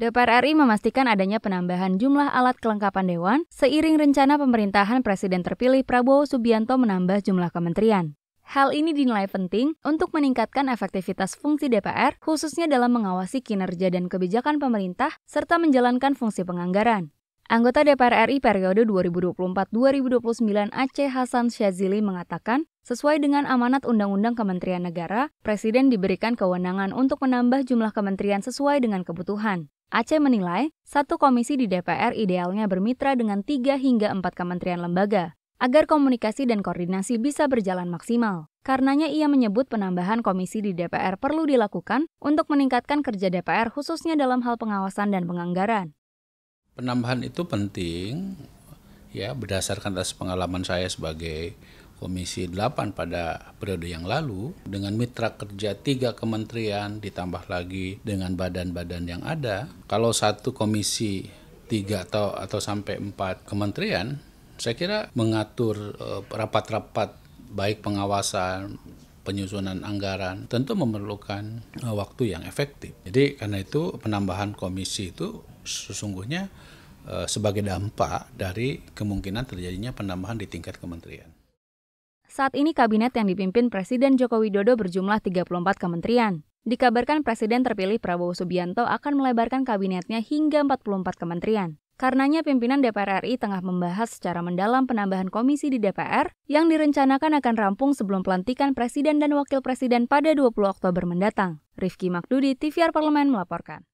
DPR RI memastikan adanya penambahan jumlah alat kelengkapan dewan seiring rencana pemerintahan Presiden terpilih Prabowo Subianto menambah jumlah kementerian. Hal ini dinilai penting untuk meningkatkan efektivitas fungsi DPR, khususnya dalam mengawasi kinerja dan kebijakan pemerintah, serta menjalankan fungsi penganggaran. Anggota DPR RI periode 2024-2029 Aceh Hasan Syazili mengatakan, sesuai dengan amanat Undang-Undang Kementerian Negara, Presiden diberikan kewenangan untuk menambah jumlah kementerian sesuai dengan kebutuhan. Aceh menilai, satu komisi di DPR idealnya bermitra dengan tiga hingga empat kementerian lembaga, agar komunikasi dan koordinasi bisa berjalan maksimal. Karenanya ia menyebut penambahan komisi di DPR perlu dilakukan untuk meningkatkan kerja DPR khususnya dalam hal pengawasan dan penganggaran. Penambahan itu penting, ya berdasarkan atas pengalaman saya sebagai Komisi 8 pada periode yang lalu dengan mitra kerja tiga kementerian ditambah lagi dengan badan-badan yang ada. Kalau satu komisi tiga atau atau sampai empat kementerian, saya kira mengatur eh, rapat-rapat baik pengawasan penyusunan anggaran tentu memerlukan eh, waktu yang efektif. Jadi karena itu penambahan komisi itu sesungguhnya eh, sebagai dampak dari kemungkinan terjadinya penambahan di tingkat kementerian. Saat ini kabinet yang dipimpin Presiden Joko Widodo berjumlah 34 kementerian. Dikabarkan Presiden terpilih Prabowo Subianto akan melebarkan kabinetnya hingga 44 kementerian. Karenanya pimpinan DPR RI tengah membahas secara mendalam penambahan komisi di DPR yang direncanakan akan rampung sebelum pelantikan Presiden dan Wakil Presiden pada 20 Oktober mendatang. Rifki Makdudi, TVR Parlemen melaporkan.